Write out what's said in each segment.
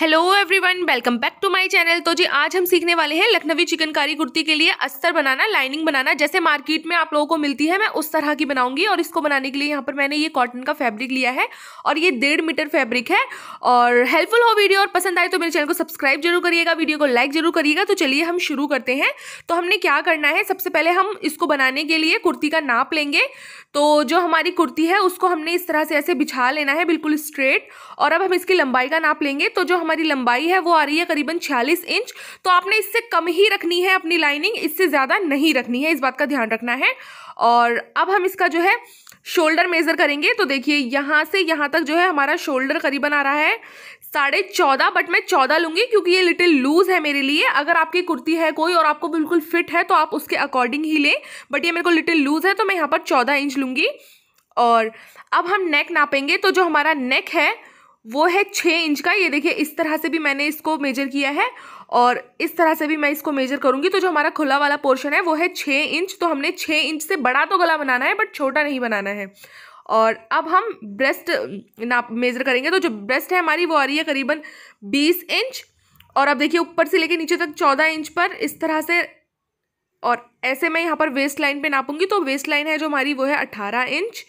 hello everyone welcome back to my channel तो जी आज हम सीखने वाले हैं लखनवी चिकनकारी कुर्ती के लिए अस्तर बनाना लाइनिंग बनाना जैसे मार्केट में आप लोगों को मिलती है मैं उस तरह की बनाऊंगी और इसको बनाने के लिए यहाँ पर मैंने ये कॉटन का फैब्रिक लिया है और ये डेढ़ मीटर फैब्रिक है और हेल्पफुल हो वीडियो और पसंद आए तो मेरे चैनल को सब्सक्राइब जरूर करिएगा वीडियो को लाइक जरूर करिएगा तो चलिए हम शुरू करते हैं तो हमने क्या करना है सबसे पहले हम इसको बनाने के लिए कुर्ती का नाप लेंगे तो जो हमारी कुर्ती है उसको हमने इस तरह से ऐसे बिछा लेना है बिल्कुल स्ट्रेट और अब हम इसकी लंबाई का नाप लेंगे तो जो हमारी लंबाई है वो आ रही है करीबन छियालीस इंच तो आपने इससे कम ही रखनी है अपनी लाइनिंग इससे ज़्यादा नहीं रखनी है इस बात का ध्यान रखना है और अब हम इसका जो है शोल्डर मेज़र करेंगे तो देखिए यहाँ से यहाँ तक जो है हमारा शोल्डर करीबन आ रहा है साढ़े चौदह बट मैं चौदह लूँगी क्योंकि ये लिटिल लूज़ है मेरे लिए अगर आपकी कुर्ती है कोई और आपको बिल्कुल फिट है तो आप उसके अकॉर्डिंग ही लें बट ये मेरे को लिटिल लूज़ है तो मैं यहाँ पर चौदह इंच लूँगी और अब हम नेक नापेंगे तो जो हमारा नेक है वो है छः इंच का ये देखिए इस तरह से भी मैंने इसको मेजर किया है और इस तरह से भी मैं इसको मेजर करूँगी तो जो हमारा खुला वाला पोर्शन है वो है छः इंच तो हमने छः इंच से बड़ा तो गला बनाना है बट छोटा नहीं बनाना है और अब हम ब्रेस्ट नाप मेज़र करेंगे तो जो ब्रेस्ट है हमारी वो आ रही है करीबन बीस इंच और अब देखिए ऊपर से लेके नीचे तक चौदह इंच पर इस तरह से और ऐसे मैं यहाँ पर वेस्ट लाइन पे नापूंगी तो वेस्ट लाइन है जो हमारी वो है अट्ठारह इंच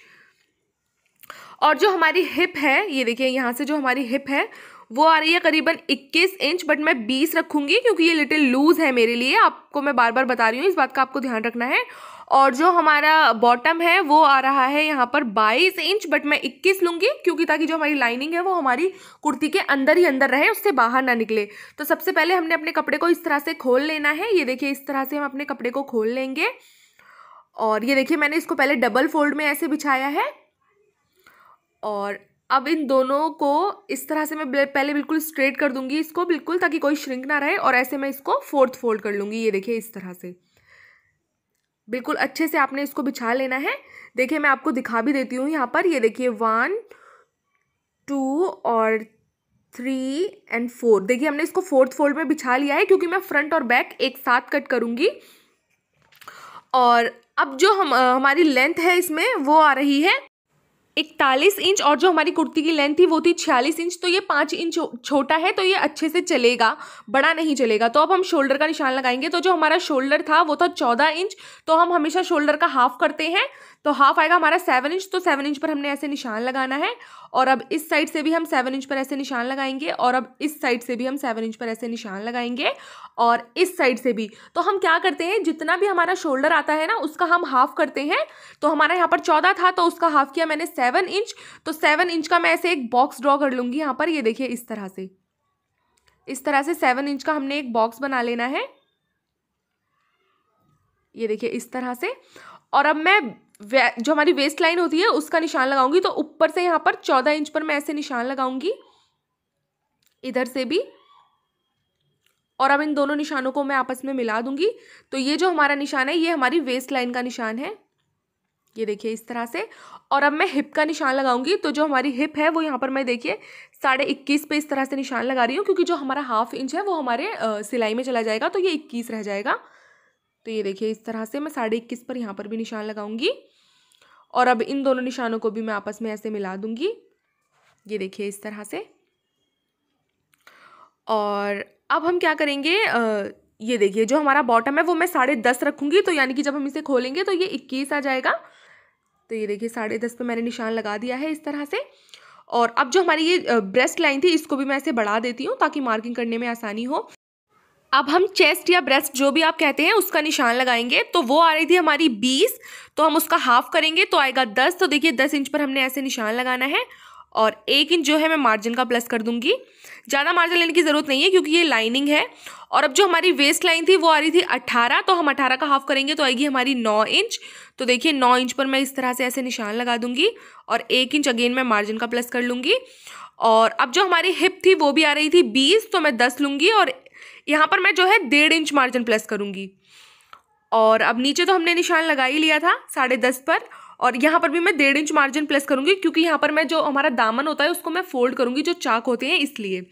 और जो हमारी हिप है ये देखिए यहाँ से जो हमारी हिप है वो आ रही है करीबन 21 इंच बट मैं 20 रखूँगी क्योंकि ये लिटिल लूज़ है मेरे लिए आपको मैं बार बार बता रही हूँ इस बात का आपको ध्यान रखना है और जो हमारा बॉटम है वो आ रहा है यहाँ पर 22 इंच बट मैं 21 लूँगी क्योंकि ताकि जो हमारी लाइनिंग है वो हमारी कुर्ती के अंदर ही अंदर रहे उससे बाहर ना निकले तो सबसे पहले हमने अपने कपड़े को इस तरह से खोल लेना है ये देखिए इस तरह से हम अपने कपड़े को खोल लेंगे और ये देखिए मैंने इसको पहले डबल फोल्ड में ऐसे बिछाया है और अब इन दोनों को इस तरह से मैं पहले बिल्कुल स्ट्रेट कर दूंगी इसको बिल्कुल ताकि कोई श्रिंक ना रहे और ऐसे मैं इसको फोर्थ फोल्ड कर लूँगी ये देखिए इस तरह से बिल्कुल अच्छे से आपने इसको बिछा लेना है देखिए मैं आपको दिखा भी देती हूँ यहाँ पर ये देखिए वन टू और थ्री एंड फोर देखिए हमने इसको फोर्थ फोल्ड में बिछा लिया है क्योंकि मैं फ्रंट और बैक एक साथ कट करूँगी और अब जो हम हमारी लेंथ है इसमें वो आ रही है इकतालीस इंच और जो हमारी कुर्ती की लेंथ थी वो थी छियालीस इंच तो ये पाँच इंच छोटा है तो ये अच्छे से चलेगा बड़ा नहीं चलेगा तो अब हम शोल्डर का निशान लगाएंगे तो जो हमारा शोल्डर था वो था चौदह इंच तो हम हमेशा शोल्डर का हाफ करते हैं तो हाफ आएगा हमारा सेवन इंच तो सेवन इंच पर हमने ऐसे निशान लगाना है और अब इस साइड से भी हम सेवन इंच पर ऐसे निशान लगाएंगे और अब इस साइड से भी हम सेवन इंच पर ऐसे निशान लगाएंगे और इस साइड से भी तो हम क्या करते हैं जितना भी हमारा शोल्डर आता है ना उसका हम हाफ करते हैं तो हमारा यहाँ पर चौदह था तो उसका हाफ किया मैंने सेवन इंच तो सेवन इंच का मैं ऐसे एक बॉक्स ड्रॉ कर लूँगी यहाँ पर ये देखिए इस तरह से इस तरह से सेवन इंच का हमने एक बॉक्स बना लेना है ये देखिए इस तरह से और अब मैं जो हमारी वेस्ट लाइन होती है उसका निशान लगाऊंगी तो ऊपर से यहाँ पर चौदह इंच पर मैं ऐसे निशान लगाऊंगी इधर से भी और अब इन दोनों निशानों को मैं आपस में मिला दूंगी तो ये जो हमारा निशान है ये हमारी वेस्ट लाइन का निशान है ये देखिए इस तरह से और अब मैं हिप का निशान लगाऊंगी तो जो हमारी हिप है वो यहाँ पर मैं देखिए साढ़े इक्कीस पे इस तरह से निशान लगा रही हूँ क्योंकि जो हमारा हाफ इंच है वो हमारे सिलाई में चला जाएगा तो ये इक्कीस रह जाएगा तो ये देखिए इस तरह से मैं साढ़े इक्कीस पर यहाँ पर भी निशान लगाऊंगी और अब इन दोनों निशानों को भी मैं आपस में ऐसे मिला दूंगी ये देखिए इस तरह से और अब हम क्या करेंगे आ, ये देखिए जो हमारा बॉटम है वो मैं साढ़े दस रखूँगी तो यानी कि जब हम इसे खोलेंगे तो ये इक्कीस आ जाएगा तो ये देखिए साढ़े दस पर मैंने निशान लगा दिया है इस तरह से और अब जो हमारी ये ब्रेस्ट लाइन थी इसको भी मैं ऐसे बढ़ा देती हूँ ताकि मार्किंग करने में आसानी हो अब हम चेस्ट या ब्रेस्ट जो भी आप कहते हैं उसका निशान लगाएंगे तो वो आ रही थी हमारी बीस तो हम उसका हाफ करेंगे तो आएगा दस तो देखिए दस इंच पर हमने ऐसे निशान लगाना है और एक इंच जो है मैं मार्जिन का प्लस कर दूंगी ज़्यादा मार्जिन लेने की ज़रूरत नहीं है क्योंकि ये लाइनिंग है और अब जो हमारी वेस्ट लाइन थी वो आ रही थी अट्ठारह तो हम अट्ठारह का हाफ करेंगे तो आएगी हमारी नौ इंच तो देखिए नौ इंच पर मैं इस तरह से ऐसे निशान लगा दूंगी और एक इंच अगेन मैं मार्जिन का प्लस कर लूँगी और अब जो हमारी हिप थी वो भी आ रही थी बीस तो मैं दस लूँगी और यहाँ पर मैं जो है डेढ़ इंच मार्जिन प्लस करूँगी और अब नीचे तो हमने निशान लगा ही लिया था साढ़े दस पर और यहाँ पर भी मैं डेढ़ इंच मार्जिन प्लस करूँगी क्योंकि यहाँ पर मैं जो हमारा दामन होता है उसको मैं फोल्ड करूँगी जो चाक होते हैं इसलिए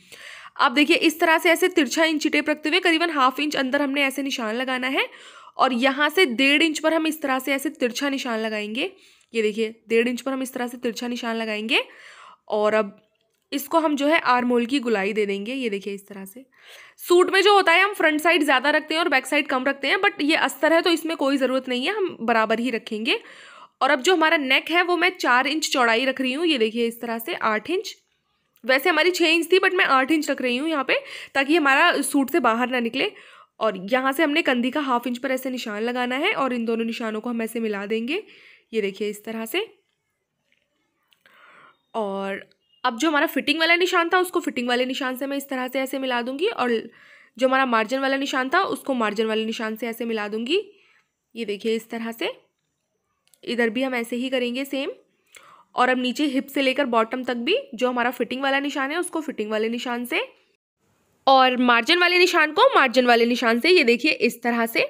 अब देखिए इस तरह से ऐसे तिरछा इंच टेप रखते हुए करीबन हाफ इंच अंदर हमने ऐसे निशान लगाना है और यहाँ से डेढ़ इंच पर हम इस तरह से ऐसे तिरछा निशान लगाएंगे ये देखिए डेढ़ इंच पर हम इस तरह से तिरछा निशान लगाएंगे और अब इसको हम जो है आरमोल की गुलाई दे देंगे ये देखिए इस तरह से सूट में जो होता है हम फ्रंट साइड ज़्यादा रखते हैं और बैक साइड कम रखते हैं बट ये अस्तर है तो इसमें कोई ज़रूरत नहीं है हम बराबर ही रखेंगे और अब जो हमारा नेक है वो मैं चार इंच चौड़ाई रख रही हूँ ये देखिए इस तरह से आठ इंच वैसे हमारी छः इंच थी बट मैं आठ इंच रख रही हूँ यहाँ पर ताकि हमारा सूट से बाहर ना निकले और यहाँ से हमने कंधी का हाफ इंच पर ऐसे निशान लगाना है और इन दोनों निशानों को हम ऐसे मिला देंगे ये देखिए इस तरह से और अब जो हमारा फिटिंग वाला निशान था उसको फिटिंग वाले निशान से मैं इस तरह से ऐसे मिला दूंगी और जो हमारा मार्जिन वाला निशान था उसको मार्जिन वाले निशान से ऐसे मिला दूंगी ये देखिए इस तरह से इधर भी हम ऐसे ही करेंगे सेम और अब नीचे हिप से लेकर बॉटम तक भी जो हमारा फिटिंग वाला निशान है उसको फिटिंग वाले निशान से और मार्जिन वाले निशान को मार्जिन वाले निशान से ये देखिए इस तरह से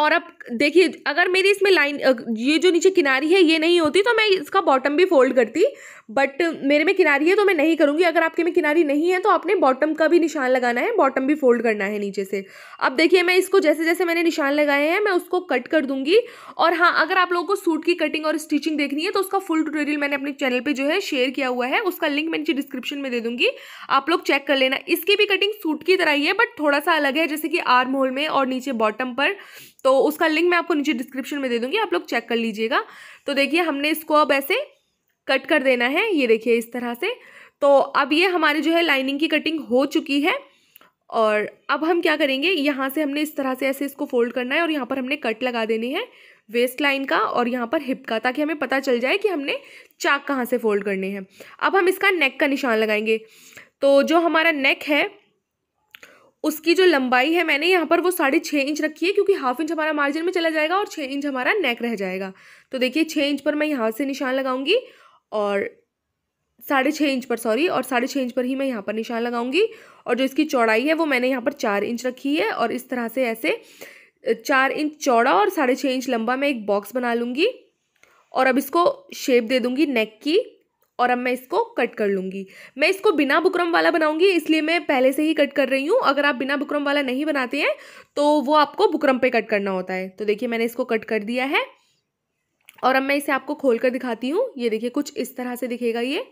और अब देखिए अगर मेरी इसमें लाइन ये जो नीचे किनारी है ये नहीं होती तो मैं इसका बॉटम भी फोल्ड करती बट मेरे में किनारी है तो मैं नहीं करूँगी अगर आपके में किनारी नहीं है तो आपने बॉटम का भी निशान लगाना है बॉटम भी फोल्ड करना है नीचे से अब देखिए मैं इसको जैसे जैसे मैंने निशान लगाए हैं मैं उसको कट कर दूँगी और हाँ अगर आप लोगों को सूट की कटिंग और स्टिचिंग देखनी है तो उसका फुल ट्यूटोरियल मैंने अपने चैनल पर जो है शेयर किया हुआ है उसका लिंक मैं नीचे डिस्क्रिप्शन में दे दूँगी आप लोग चेक कर लेना इसकी भी कटिंग सूट की तरह ही है बट थोड़ा सा अलग है जैसे कि आर्म होल में और नीचे बॉटम पर तो उसका लिंक मैं आपको नीचे डिस्क्रिप्शन में दे दूँगी आप लोग चेक कर लीजिएगा तो देखिए हमने इसको अब ऐसे कट कर देना है ये देखिए इस तरह से तो अब ये हमारी जो है लाइनिंग की कटिंग हो चुकी है और अब हम क्या करेंगे यहाँ से हमने इस तरह से ऐसे इसको फोल्ड करना है और यहाँ पर हमने कट लगा देनी है वेस्ट लाइन का और यहाँ पर हिप का ताकि हमें पता चल जाए कि हमने चाक कहाँ से फोल्ड करने हैं अब हम इसका नेक का निशान लगाएंगे तो जो हमारा नेक है उसकी जो लंबाई है मैंने यहाँ पर वो साढ़े छः इंच रखी है क्योंकि हाफ इंच हमारा मार्जिन में चला जाएगा और छः इंच हमारा नेक रह जाएगा तो देखिए छः इंच पर मैं यहाँ से निशान लगाऊंगी और साढ़े छः इंच पर सॉरी और साढ़े छः इंच पर ही मैं यहाँ पर निशान लगाऊंगी और जो इसकी चौड़ाई है वो मैंने यहाँ पर चार इंच रखी है और इस तरह से ऐसे चार इंच चौड़ा और साढ़े छः इंच लंबा मैं एक बॉक्स बना लूँगी और अब इसको शेप दे दूँगी नेक की और अब मैं इसको कट कर लूँगी मैं इसको बिना बुकरम वाला बनाऊँगी इसलिए मैं पहले से ही कट कर रही हूँ अगर आप बिना बुकरम वाला नहीं बनाते हैं तो वो आपको बुकरम पे कट करना होता है तो देखिए मैंने इसको कट कर दिया है और अब मैं इसे आपको खोल कर दिखाती हूँ ये देखिए कुछ इस तरह से दिखेगा ये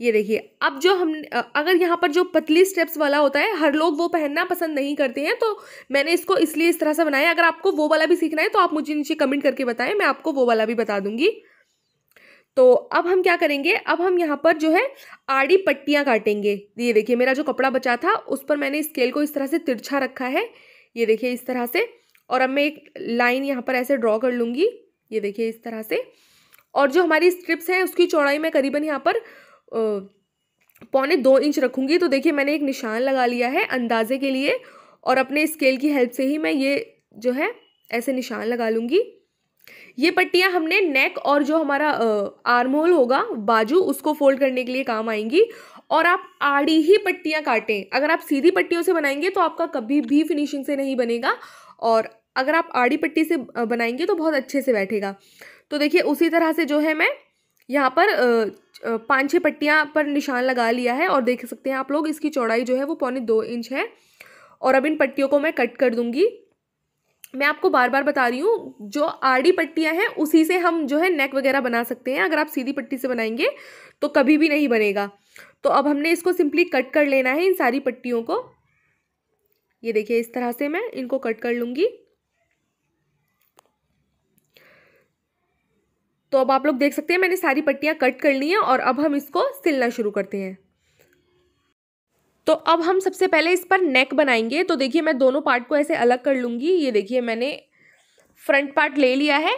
ये देखिए अब जो हम अगर यहाँ पर जो पतली स्टेप्स वाला होता है हर लोग वो पहनना पसंद नहीं करते हैं तो मैंने इसको इसलिए इस तरह से बनाया अगर आपको वो वाला भी सीखना है तो आप मुझे नीचे कमेंट करके बताएं मैं आपको वो वाला भी बता दूंगी तो अब हम क्या करेंगे अब हम यहाँ पर जो है आड़ी पट्टियाँ काटेंगे ये देखिए मेरा जो कपड़ा बचा था उस पर मैंने स्केल को इस तरह से तिरछा रखा है ये देखिए इस तरह से और अब मैं एक लाइन यहाँ पर ऐसे ड्रॉ कर लूँगी ये देखिए इस तरह से और जो हमारी स्ट्रिप्स हैं उसकी चौड़ाई मैं करीबन यहाँ पर पौने दो इंच रखूँगी तो देखिए मैंने एक निशान लगा लिया है अंदाजे के लिए और अपने स्केल की हेल्प से ही मैं ये जो है ऐसे निशान लगा लूँगी ये पट्टियाँ हमने नेक और जो हमारा आर्म होल होगा बाजू उसको फोल्ड करने के लिए काम आएंगी और आप आड़ी ही पट्टियाँ काटें अगर आप सीधी पट्टियों से बनाएंगे तो आपका कभी भी फिनिशिंग से नहीं बनेगा और अगर आप आड़ी पट्टी से बनाएंगे तो बहुत अच्छे से बैठेगा तो देखिए उसी तरह से जो है मैं यहाँ पर पाँच छः पट्टियाँ पर निशान लगा लिया है और देख सकते हैं आप लोग इसकी चौड़ाई जो है वो पौने दो इंच है और अब इन पट्टियों को मैं कट कर दूँगी मैं आपको बार बार बता रही हूँ जो आड़ी पट्टियाँ हैं उसी से हम जो है नेक वगैरह बना सकते हैं अगर आप सीधी पट्टी से बनाएंगे तो कभी भी नहीं बनेगा तो अब हमने इसको सिंपली कट कर लेना है इन सारी पट्टियों को ये देखिए इस तरह से मैं इनको कट कर लूँगी तो अब आप लोग देख सकते हैं मैंने सारी पट्टियाँ कट कर ली हैं और अब हम इसको सिलना शुरू करते हैं तो अब हम सबसे पहले इस पर नेक बनाएंगे तो देखिए मैं दोनों पार्ट को ऐसे अलग कर लूँगी ये देखिए मैंने फ्रंट पार्ट ले लिया है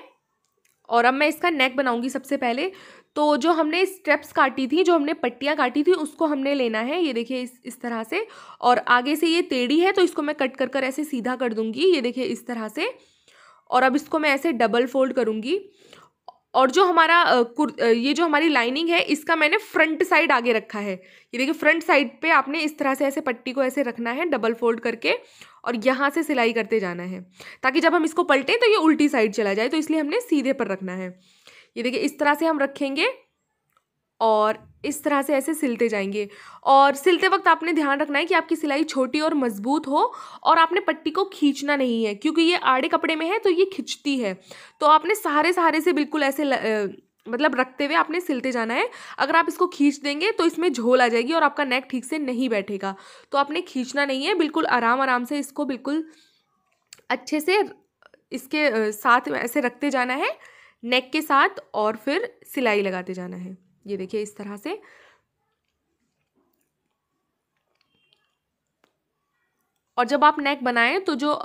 और अब मैं इसका नेक बनाऊँगी सबसे पहले तो जो हमने स्टेप्स काटी थी जो हमने पट्टियाँ काटी थी उसको हमने लेना है ये देखिए इस इस तरह से और आगे से ये टेढ़ी है तो इसको मैं कट कर कर ऐसे सीधा कर दूँगी ये देखिए इस तरह से और अब इसको मैं ऐसे डबल फोल्ड करूँगी और जो हमारा ये जो हमारी लाइनिंग है इसका मैंने फ्रंट साइड आगे रखा है ये देखिए फ्रंट साइड पे आपने इस तरह से ऐसे पट्टी को ऐसे रखना है डबल फोल्ड करके और यहाँ से सिलाई करते जाना है ताकि जब हम इसको पलटें तो ये उल्टी साइड चला जाए तो इसलिए हमने सीधे पर रखना है ये देखिए इस तरह से हम रखेंगे और इस तरह से ऐसे सिलते जाएंगे और सिलते वक्त आपने ध्यान रखना है कि आपकी सिलाई छोटी और मजबूत हो और आपने पट्टी को खींचना नहीं है क्योंकि ये आड़े कपड़े में है तो ये खिंचती है तो आपने सहारे सहारे से बिल्कुल ऐसे ल, आ, मतलब रखते हुए आपने सिलते जाना है अगर आप इसको खींच देंगे तो इसमें झोल आ जाएगी और आपका नेक ठीक से नहीं बैठेगा तो आपने खींचना नहीं है बिल्कुल आराम आराम से इसको बिल्कुल अच्छे से इसके साथ ऐसे रखते जाना है नेक के साथ और फिर सिलाई लगाते जाना है ये देखिए इस तरह से और जब आप नेक बनाएं तो जो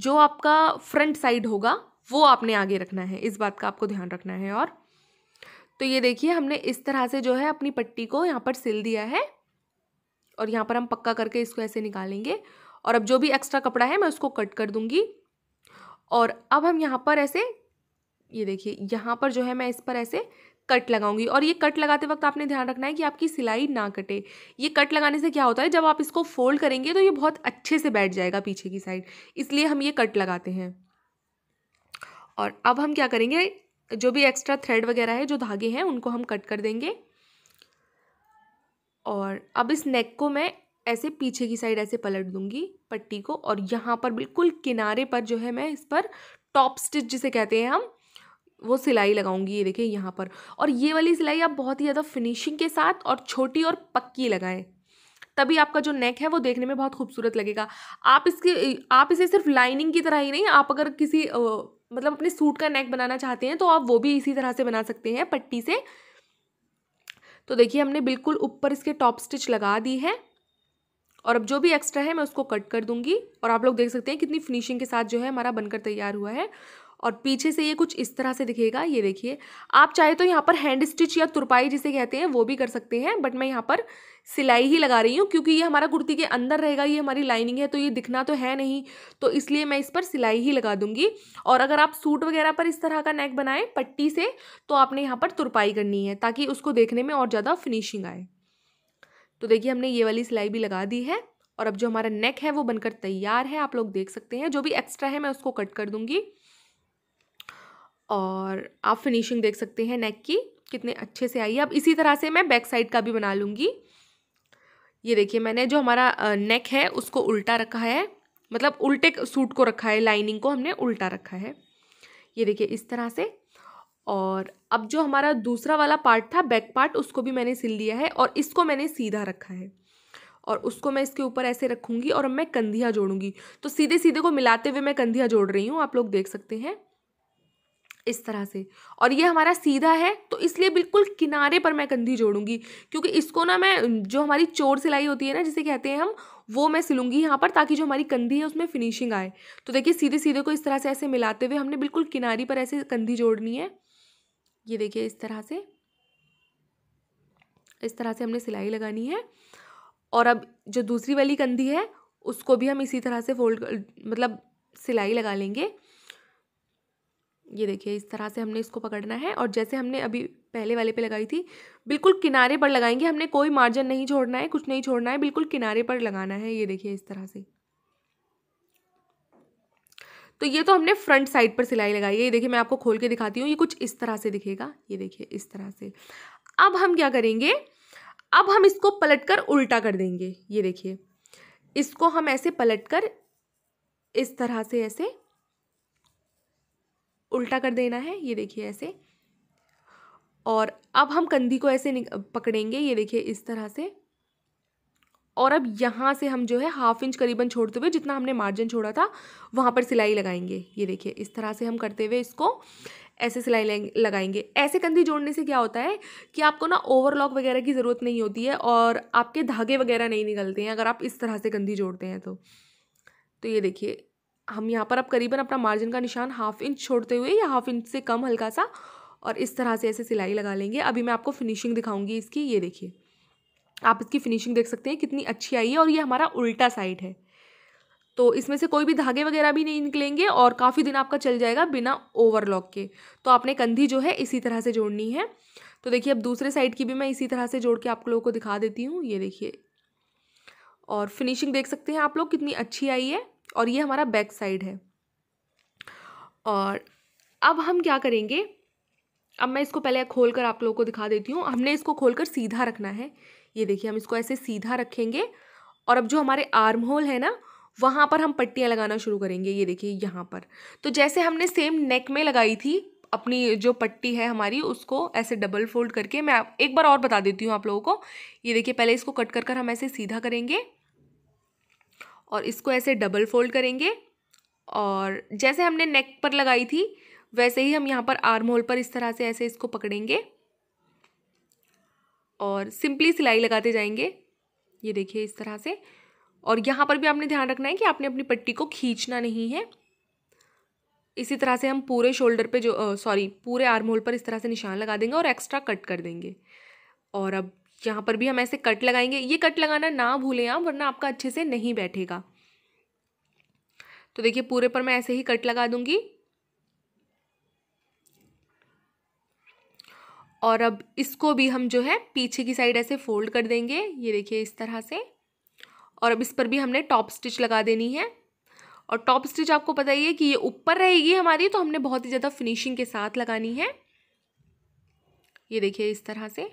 जो आपका फ्रंट साइड होगा वो आपने आगे रखना है इस बात का आपको ध्यान रखना है और तो ये देखिए हमने इस तरह से जो है अपनी पट्टी को यहाँ पर सिल दिया है और यहाँ पर हम पक्का करके इसको ऐसे निकालेंगे और अब जो भी एक्स्ट्रा कपड़ा है मैं उसको कट कर दूंगी और अब हम यहाँ पर ऐसे ये देखिए यहाँ पर जो है मैं इस पर ऐसे कट लगाऊंगी और ये कट लगाते वक्त आपने ध्यान रखना है कि आपकी सिलाई ना कटे ये कट लगाने से क्या होता है जब आप इसको फोल्ड करेंगे तो ये बहुत अच्छे से बैठ जाएगा पीछे की साइड इसलिए हम ये कट लगाते हैं और अब हम क्या करेंगे जो भी एक्स्ट्रा थ्रेड वगैरह है जो धागे हैं उनको हम कट कर देंगे और अब इस नेक को मैं ऐसे पीछे की साइड ऐसे पलट दूंगी पट्टी को और यहाँ पर बिल्कुल किनारे पर जो है मैं इस पर टॉप स्टिच जिसे कहते हैं हम वो सिलाई लगाऊंगी ये देखिए यहाँ पर और ये वाली सिलाई आप बहुत ही ज़्यादा फिनिशिंग के साथ और छोटी और पक्की लगाएं तभी आपका जो नेक है वो देखने में बहुत खूबसूरत लगेगा आप इसके आप इसे सिर्फ लाइनिंग की तरह ही नहीं आप अगर किसी आ, मतलब अपने सूट का नेक बनाना चाहते हैं तो आप वो भी इसी तरह से बना सकते हैं पट्टी से तो देखिए हमने बिल्कुल ऊपर इसके टॉप स्टिच लगा दी है और अब जो भी एक्स्ट्रा है मैं उसको कट कर दूंगी और आप लोग देख सकते हैं कितनी फिनिशिंग के साथ जो है हमारा बनकर तैयार हुआ है और पीछे से ये कुछ इस तरह से दिखेगा ये देखिए आप चाहे तो यहाँ पर हैंड स्टिच या तुरपाई जिसे कहते हैं वो भी कर सकते हैं बट मैं यहाँ पर सिलाई ही लगा रही हूँ क्योंकि ये हमारा कुर्ती के अंदर रहेगा ये हमारी लाइनिंग है तो ये दिखना तो है नहीं तो इसलिए मैं इस पर सिलाई ही लगा दूंगी और अगर आप सूट वगैरह पर इस तरह का नेक बनाएं पट्टी से तो आपने यहाँ पर तुरपाई करनी है ताकि उसको देखने में और ज़्यादा फिनिशिंग आए तो देखिए हमने ये वाली सिलाई भी लगा दी है और अब जो हमारा नेक है वो बनकर तैयार है आप लोग देख सकते हैं जो भी एक्स्ट्रा है मैं उसको कट कर दूंगी और आप फिनिशिंग देख सकते हैं नेक की कितने अच्छे से आई है अब इसी तरह से मैं बैक साइड का भी बना लूँगी ये देखिए मैंने जो हमारा नेक है उसको उल्टा रखा है मतलब उल्टे सूट को रखा है लाइनिंग को हमने उल्टा रखा है ये देखिए इस तरह से और अब जो हमारा दूसरा वाला पार्ट था बैक पार्ट उसको भी मैंने सिल लिया है और इसको मैंने सीधा रखा है और उसको मैं इसके ऊपर ऐसे रखूँगी और मैं कंधियाँ जोड़ूँगी तो सीधे सीधे को मिलाते हुए मैं कंधियाँ जोड़ रही हूँ आप लोग देख सकते हैं इस तरह से और ये हमारा सीधा है तो इसलिए बिल्कुल किनारे पर मैं कंधी जोड़ूंगी क्योंकि इसको ना मैं जो हमारी चोर सिलाई होती है ना जिसे कहते हैं हम वो मैं सिलूंगी यहाँ पर ताकि जो हमारी कंधी है उसमें फिनिशिंग आए तो देखिए सीधे सीधे को इस तरह से ऐसे मिलाते हुए हमने बिल्कुल किनारी पर ऐसे कंधी जोड़नी है ये देखिए इस तरह से इस तरह से हमने सिलाई लगानी है और अब जो दूसरी वाली कंधी है उसको भी हम इसी तरह से फोल्ड मतलब सिलाई लगा लेंगे ये देखिए इस तरह से हमने इसको पकड़ना है और जैसे हमने अभी पहले वाले पे लगाई थी बिल्कुल किनारे पर लगाएंगे हमने कोई मार्जिन नहीं छोड़ना है कुछ नहीं छोड़ना है बिल्कुल किनारे पर लगाना है ये देखिए इस तरह से तो ये तो हमने फ्रंट साइड पर सिलाई लगाई है ये देखिए मैं आपको खोल के दिखाती हूँ ये कुछ इस तरह से दिखेगा ये देखिए इस तरह से अब हम क्या करेंगे अब हम इसको पलट कर उल्टा कर देंगे ये देखिए इसको हम ऐसे पलट कर इस तरह से ऐसे उल्टा कर देना है ये देखिए ऐसे और अब हम कंधी को ऐसे पकड़ेंगे ये देखिए इस तरह से और अब यहाँ से हम जो है हाफ इंच करीबन छोड़ते हुए जितना हमने मार्जिन छोड़ा था वहाँ पर सिलाई लगाएंगे ये देखिए इस तरह से हम करते हुए इसको ऐसे सिलाई लगाएंगे ऐसे कंधी जोड़ने से क्या होता है कि आपको ना ओवरलॉक वगैरह की ज़रूरत नहीं होती है और आपके धागे वगैरह नहीं निकलते हैं अगर आप इस तरह से कंधी जोड़ते हैं तो तो ये देखिए हम यहाँ पर आप करीबन अपना मार्जिन का निशान हाफ इंच छोड़ते हुए या हाफ इंच से कम हल्का सा और इस तरह से ऐसे सिलाई लगा लेंगे अभी मैं आपको फिनिशिंग दिखाऊंगी इसकी ये देखिए आप इसकी फिनिशिंग देख सकते हैं कितनी अच्छी आई है और ये हमारा उल्टा साइड है तो इसमें से कोई भी धागे वगैरह भी नहीं निकलेंगे और काफ़ी दिन आपका चल जाएगा बिना ओवरलॉक के तो आपने कंधी जो है इसी तरह से जोड़नी है तो देखिए अब दूसरे साइड की भी मैं इसी तरह से जोड़ के आप लोगों को दिखा देती हूँ ये देखिए और फिनिशिंग देख सकते हैं आप लोग कितनी अच्छी आई है और ये हमारा बैक साइड है और अब हम क्या करेंगे अब मैं इसको पहले खोल कर आप लोगों को दिखा देती हूँ हमने इसको खोल कर सीधा रखना है ये देखिए हम इसको ऐसे सीधा रखेंगे और अब जो हमारे आर्म होल है ना वहाँ पर हम पट्टियाँ लगाना शुरू करेंगे ये देखिए यहाँ पर तो जैसे हमने सेम नेक में लगाई थी अपनी जो पट्टी है हमारी उसको ऐसे डबल फोल्ड करके मैं एक बार और बता देती हूँ आप लोगों को ये देखिए पहले इसको कट कर कर हम ऐसे सीधा करेंगे और इसको ऐसे डबल फोल्ड करेंगे और जैसे हमने नेक पर लगाई थी वैसे ही हम यहाँ पर आर्म होल पर इस तरह से ऐसे इसको पकड़ेंगे और सिंपली सिलाई लगाते जाएंगे ये देखिए इस तरह से और यहाँ पर भी आपने ध्यान रखना है कि आपने अपनी पट्टी को खींचना नहीं है इसी तरह से हम पूरे शोल्डर पे जो सॉरी पूरे आर्म होल पर इस तरह से निशान लगा देंगे और एक्स्ट्रा कट कर देंगे और अब यहाँ पर भी हम ऐसे कट लगाएंगे ये कट लगाना ना भूलें आप वरना आपका अच्छे से नहीं बैठेगा तो देखिए पूरे पर मैं ऐसे ही कट लगा दूंगी और अब इसको भी हम जो है पीछे की साइड ऐसे फोल्ड कर देंगे ये देखिए इस तरह से और अब इस पर भी हमने टॉप स्टिच लगा देनी है और टॉप स्टिच आपको पता ही है कि ये ऊपर रहेगी हमारी तो हमने बहुत ही ज़्यादा फिनिशिंग के साथ लगानी है ये देखिए इस तरह से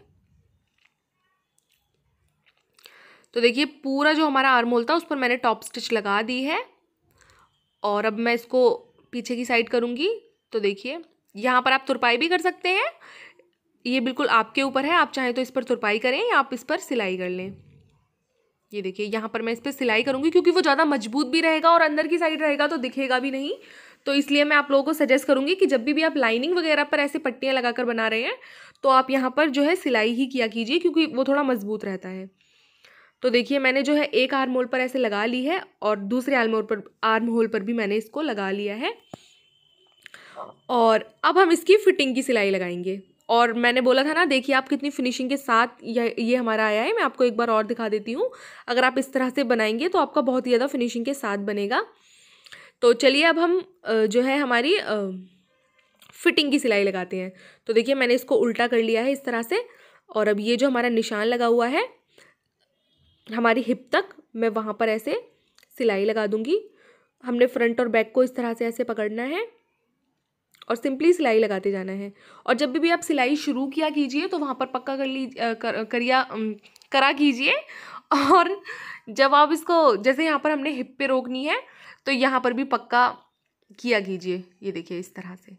तो देखिए पूरा जो हमारा आर्म होल था उस पर मैंने टॉप स्टिच लगा दी है और अब मैं इसको पीछे की साइड करूँगी तो देखिए यहाँ पर आप तुरपाई भी कर सकते हैं ये बिल्कुल आपके ऊपर है आप चाहें तो इस पर तुरपाई करें या आप इस पर सिलाई कर लें ये देखिए यहाँ पर मैं इस पर सिलाई करूँगी क्योंकि वो ज़्यादा मजबूत भी रहेगा और अंदर की साइड रहेगा तो दिखेगा भी नहीं तो इसलिए मैं आप लोगों को सजेस्ट करूँगी कि जब भी भी आप लाइनिंग वगैरह पर ऐसे पट्टियाँ लगा बना रहे हैं तो आप यहाँ पर जो है सिलाई ही किया कीजिए क्योंकि वो थोड़ा मजबूत रहता है तो देखिए मैंने जो है एक आर्म होल पर ऐसे लगा ली है और दूसरे आर्म होल पर आर्म होल पर भी मैंने इसको लगा लिया है और अब हम इसकी फिटिंग की सिलाई लगाएंगे और मैंने बोला था ना देखिए आप कितनी फिनिशिंग के साथ ये ये हमारा आया है मैं आपको एक बार और दिखा देती हूँ अगर आप इस तरह से बनाएंगे तो आपका बहुत ही ज़्यादा फिनिशिंग के साथ बनेगा तो चलिए अब हम जो है हमारी फिटिंग की सिलाई लगाते हैं तो देखिए मैंने इसको उल्टा कर लिया है इस तरह से और अब ये जो हमारा निशान लगा हुआ है हमारी हिप तक मैं वहाँ पर ऐसे सिलाई लगा दूँगी हमने फ्रंट और बैक को इस तरह से ऐसे पकड़ना है और सिंपली सिलाई लगाते जाना है और जब भी, भी आप सिलाई शुरू किया कीजिए तो वहाँ पर पक्का कर लीजिए कर, करिया करा कीजिए और जब आप इसको जैसे यहाँ पर हमने हिप पे रोकनी है तो यहाँ पर भी पक्का किया कीजिए ये देखिए इस तरह से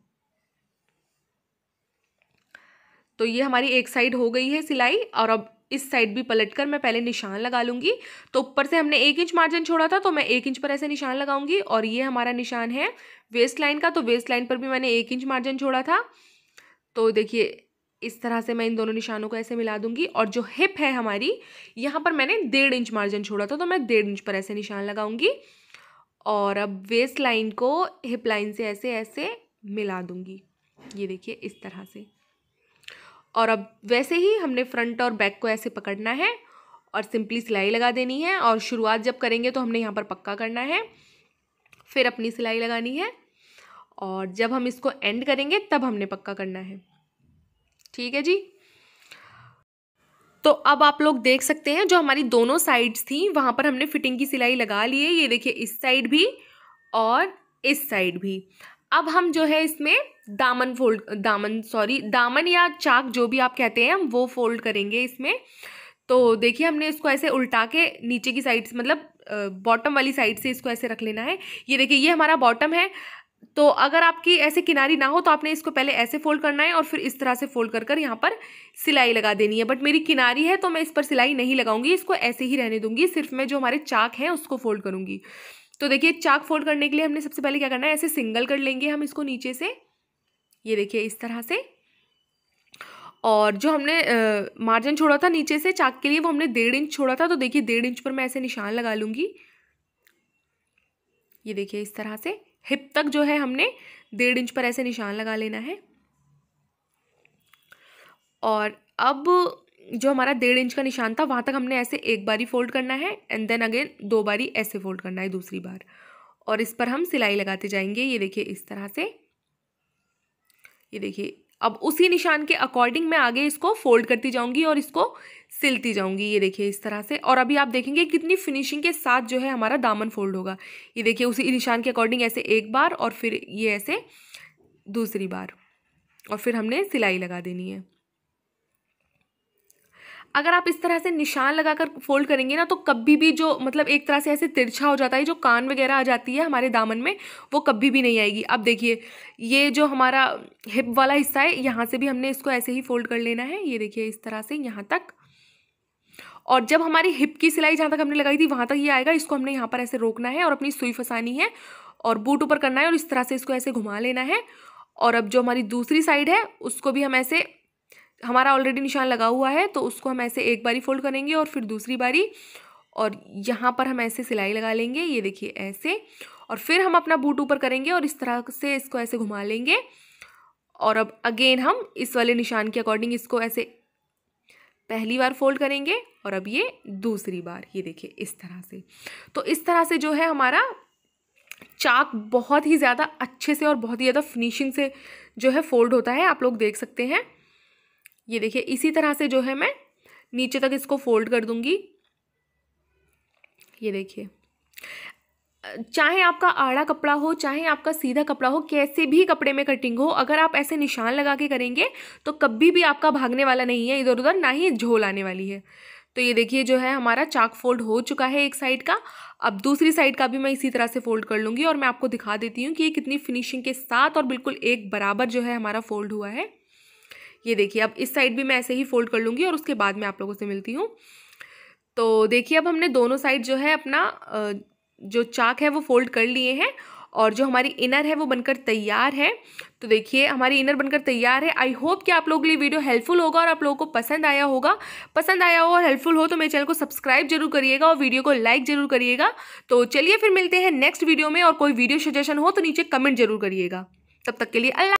तो ये हमारी एक साइड हो गई है सिलाई और अब इस साइड भी पलट कर मैं पहले निशान लगा लूँगी तो ऊपर से हमने एक इंच मार्जिन छोड़ा था तो मैं एक इंच पर ऐसे निशान लगाऊंगी और ये हमारा निशान है वेस्ट लाइन का तो वेस्ट लाइन पर भी मैंने एक इंच मार्जिन छोड़ा था तो देखिए इस तरह से मैं इन दोनों निशानों को ऐसे मिला दूंगी और जो हिप है हमारी यहाँ पर मैंने डेढ़ इंच मार्जिन छोड़ा था तो मैं डेढ़ इंच पर ऐसे निशान लगाऊंगी और अब वेस्ट लाइन को हिप लाइन से ऐसे ऐसे मिला दूंगी ये देखिए इस तरह से और अब वैसे ही हमने फ्रंट और बैक को ऐसे पकड़ना है और सिंपली सिलाई लगा देनी है और शुरुआत जब करेंगे तो हमने यहाँ पर पक्का करना है फिर अपनी सिलाई लगानी है और जब हम इसको एंड करेंगे तब हमने पक्का करना है ठीक है जी तो अब आप लोग देख सकते हैं जो हमारी दोनों साइड्स थी वहाँ पर हमने फिटिंग की सिलाई लगा ली है ये देखिए इस साइड भी और इस साइड भी अब हम जो है इसमें दामन फोल्ड दामन सॉरी दामन या चाक जो भी आप कहते हैं हम वो फोल्ड करेंगे इसमें तो देखिए हमने इसको ऐसे उल्टा के नीचे की साइड मतलब बॉटम वाली साइड से इसको ऐसे रख लेना है ये देखिए ये हमारा बॉटम है तो अगर आपकी ऐसे किनारी ना हो तो आपने इसको पहले ऐसे फोल्ड करना है और फिर इस तरह से फोल्ड कर कर यहाँ पर सिलाई लगा देनी है बट मेरी किनारी है तो मैं इस पर सिलाई नहीं लगाऊंगी इसको ऐसे ही रहने दूंगी सिर्फ मैं जो हमारे चाक हैं उसको फोल्ड करूँगी तो देखिए चाक फोल्ड करने के लिए हमने सबसे पहले क्या करना है ऐसे सिंगल कर लेंगे हम इसको नीचे से ये देखिए इस तरह से और जो हमने मार्जिन छोड़ा था नीचे से चाक के लिए वो हमने डेढ़ इंच छोड़ा था तो देखिए डेढ़ इंच पर मैं ऐसे निशान लगा लूँगी ये देखिए इस तरह से हिप तक जो है हमने डेढ़ इंच पर ऐसे निशान लगा लेना है और अब जो हमारा डेढ़ इंच का निशान था वहाँ तक हमने ऐसे एक बारी फोल्ड करना है एंड देन अगेन दो बारी ऐसे फोल्ड करना है दूसरी बार और इस पर हम सिलाई लगाते जाएंगे ये देखिए इस तरह से ये देखिए अब उसी निशान के अकॉर्डिंग मैं आगे इसको फोल्ड करती जाऊंगी और इसको सिलती जाऊंगी ये देखिए इस तरह से और अभी आप देखेंगे कितनी फिनिशिंग के साथ जो है हमारा दामन फोल्ड होगा ये देखिए उसी निशान के अकॉर्डिंग ऐसे एक बार और फिर ये ऐसे दूसरी बार और फिर हमने सिलाई लगा देनी है अगर आप इस तरह से निशान लगाकर फोल्ड करेंगे ना तो कभी भी जो मतलब एक तरह से ऐसे तिरछा हो जाता है जो कान वगैरह आ जाती है हमारे दामन में वो कभी भी नहीं आएगी अब देखिए ये जो हमारा हिप वाला हिस्सा है यहाँ से भी हमने इसको ऐसे ही फोल्ड कर लेना है ये देखिए इस तरह से यहाँ तक और जब हमारी हिप की सिलाई जहाँ तक हमने लगाई थी वहाँ तक ये आएगा इसको हमने यहाँ पर ऐसे रोकना है और अपनी सुई फंसानी है और बूट ऊपर करना है और इस तरह से इसको ऐसे घुमा लेना है और अब जो हमारी दूसरी साइड है उसको भी हम ऐसे हमारा ऑलरेडी निशान लगा हुआ है तो उसको हम ऐसे एक बारी फोल्ड करेंगे और फिर दूसरी बारी और यहाँ पर हम ऐसे सिलाई लगा लेंगे ये देखिए ऐसे और फिर हम अपना बूट ऊपर करेंगे और इस तरह से इसको ऐसे घुमा लेंगे और अब अगेन हम इस वाले निशान के अकॉर्डिंग इसको ऐसे पहली बार फोल्ड करेंगे और अब ये दूसरी बार ये देखिए इस तरह से तो इस तरह से जो है हमारा चाक बहुत ही ज़्यादा अच्छे से और बहुत ही ज़्यादा फिनिशिंग से जो है फोल्ड होता है आप लोग देख सकते हैं ये देखिए इसी तरह से जो है मैं नीचे तक इसको फोल्ड कर दूंगी ये देखिए चाहे आपका आड़ा कपड़ा हो चाहे आपका सीधा कपड़ा हो कैसे भी कपड़े में कटिंग हो अगर आप ऐसे निशान लगा के करेंगे तो कभी भी आपका भागने वाला नहीं है इधर उधर ना ही झोल आने वाली है तो ये देखिए जो है हमारा चाक फोल्ड हो चुका है एक साइड का अब दूसरी साइड का भी मैं इसी तरह से फोल्ड कर लूँगी और मैं आपको दिखा देती हूँ कि ये कितनी फिनिशिंग के साथ और बिल्कुल एक बराबर जो है हमारा फोल्ड हुआ है ये देखिए अब इस साइड भी मैं ऐसे ही फोल्ड कर लूँगी और उसके बाद मैं आप लोगों से मिलती हूँ तो देखिए अब हमने दोनों साइड जो है अपना जो चाक है वो फोल्ड कर लिए हैं और जो हमारी इनर है वो बनकर तैयार है तो देखिए हमारी इनर बनकर तैयार है आई होप कि आप लोगों के लिए वीडियो हेल्पफुल होगा और आप लोगों को पसंद आया होगा पसंद आया हो और हेल्पफुल हो तो मेरे चैनल को सब्सक्राइब जरूर करिएगा और वीडियो को लाइक जरूर करिएगा तो चलिए फिर मिलते हैं नेक्स्ट वीडियो में और कोई वीडियो सजेशन हो तो नीचे कमेंट जरूर करिएगा तब तक के लिए अल्लाह